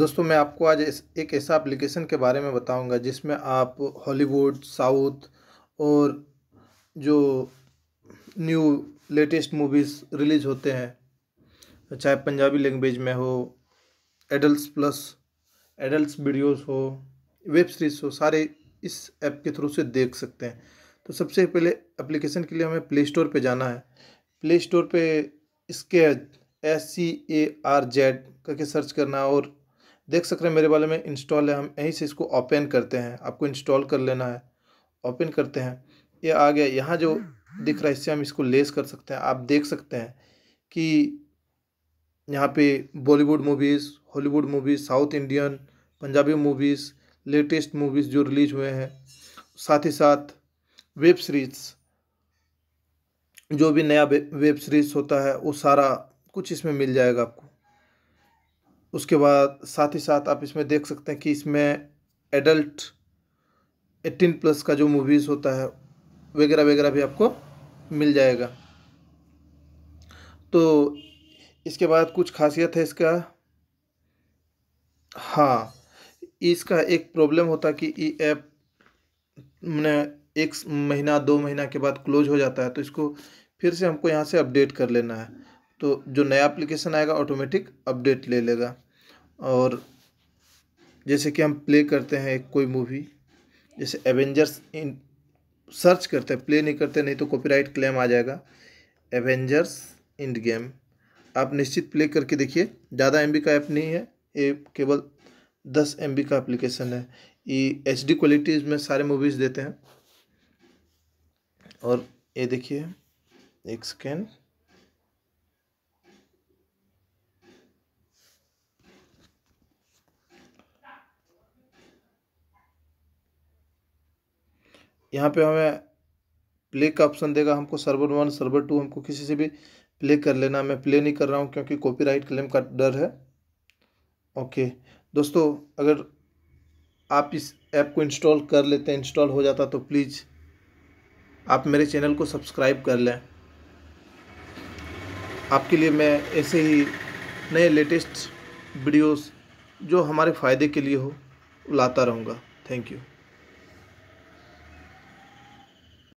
दोस्तों मैं आपको आज एक ऐसा एप्लीकेशन के बारे में बताऊंगा जिसमें आप हॉलीवुड साउथ और जो न्यू लेटेस्ट मूवीज़ रिलीज़ होते हैं चाहे पंजाबी लैंग्वेज में हो एडल्ट प्लस एडल्ट वीडियोस हो वेब सीरीज हो सारे इस ऐप के थ्रू से देख सकते हैं तो सबसे पहले एप्लीकेशन के लिए हमें प्ले स्टोर पर जाना है प्ले स्टोर पर इसके S C A R Z करके सर्च करना और देख सक रहे हैं मेरे वाले में इंस्टॉल है हम यहीं से इसको ओपन करते हैं आपको इंस्टॉल कर लेना है ओपन करते हैं ये आ गया यहाँ जो दिख रहा है इससे हम इसको लेस कर सकते हैं आप देख सकते हैं कि यहाँ पे Bollywood movies Hollywood movies south Indian Punjabi movies latest movies जो रिलीज हुए हैं साथ ही साथ वेब सीरीज़ जो भी नया वेब सीरीज़ होता है वो सारा कुछ इसमें मिल जाएगा आपको उसके बाद साथ ही साथ आप इसमें देख सकते हैं कि इसमें एडल्ट एटीन प्लस का जो मूवीज़ होता है वगैरह वगैरह भी आपको मिल जाएगा तो इसके बाद कुछ खासियत है इसका हाँ इसका एक प्रॉब्लम होता कि ये ऐप मैंने एक महीना दो महीना के बाद क्लोज हो जाता है तो इसको फिर से हमको यहाँ से अपडेट कर लेना है तो जो नया एप्लीकेशन आएगा ऑटोमेटिक अपडेट ले लेगा और जैसे कि हम प्ले करते हैं कोई मूवी जैसे एवेंजर्स इन सर्च करते हैं प्ले नहीं करते नहीं तो कॉपीराइट क्लेम आ जाएगा एवेंजर्स इंड गेम आप निश्चित प्ले करके देखिए ज़्यादा एम का ऐप नहीं है ये केवल दस एम का एप्लीकेशन है ये एच डी क्वालिटी में सारे मूवीज़ देते हैं और ये देखिए एक सेकेंड यहाँ पे हमें प्ले का ऑप्शन देगा हमको सर्वर वन सर्वर टू हमको किसी से भी प्ले कर लेना मैं प्ले नहीं कर रहा हूँ क्योंकि कॉपीराइट क्लेम का डर है ओके दोस्तों अगर आप इस ऐप को इंस्टॉल कर लेते हैं इंस्टॉल हो जाता तो प्लीज़ आप मेरे चैनल को सब्सक्राइब कर लें आपके लिए मैं ऐसे ही नए लेटेस्ट वीडियोस जो हमारे फ़ायदे के लिए हो लाता रहूँगा थैंक यू